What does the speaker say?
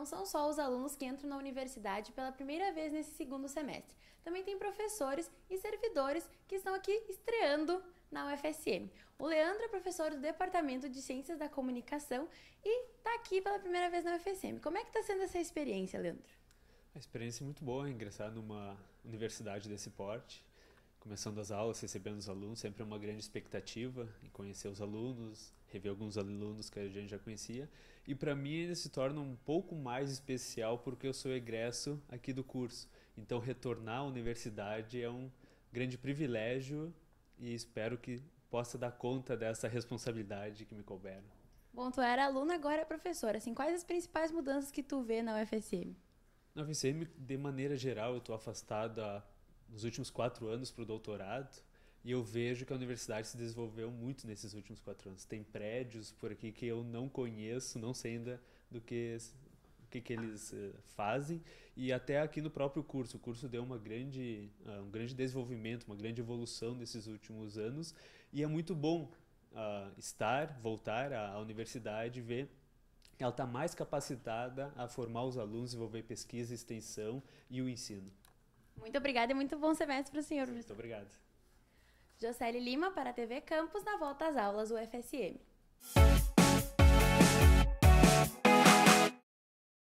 não são só os alunos que entram na universidade pela primeira vez nesse segundo semestre. Também tem professores e servidores que estão aqui estreando na UFSM. O Leandro é professor do Departamento de Ciências da Comunicação e está aqui pela primeira vez na UFSM. Como é que está sendo essa experiência, Leandro? A experiência é muito boa, ingressar é numa universidade desse porte, começando as aulas, recebendo os alunos, sempre é uma grande expectativa em conhecer os alunos, rever alguns alunos que a gente já conhecia. E para mim ele se torna um pouco mais especial porque eu sou egresso aqui do curso. Então retornar à universidade é um grande privilégio e espero que possa dar conta dessa responsabilidade que me couberam. Bom, tu era aluno agora é professora. Assim, quais as principais mudanças que tu vê na UFSM? Na UFSM, de maneira geral, eu estou afastado há nos últimos quatro anos para o doutorado e eu vejo que a universidade se desenvolveu muito nesses últimos quatro anos. Tem prédios por aqui que eu não conheço, não sei ainda do que o que, que eles eh, fazem e até aqui no próprio curso. O curso deu uma grande, ah, um grande desenvolvimento, uma grande evolução nesses últimos anos e é muito bom uh, estar, voltar à, à universidade ver ela está mais capacitada a formar os alunos, desenvolver pesquisa, extensão e o ensino. Muito obrigada e muito bom semestre para o senhor. Muito obrigado. Jocely Lima para a TV Campos na volta às aulas UFSM.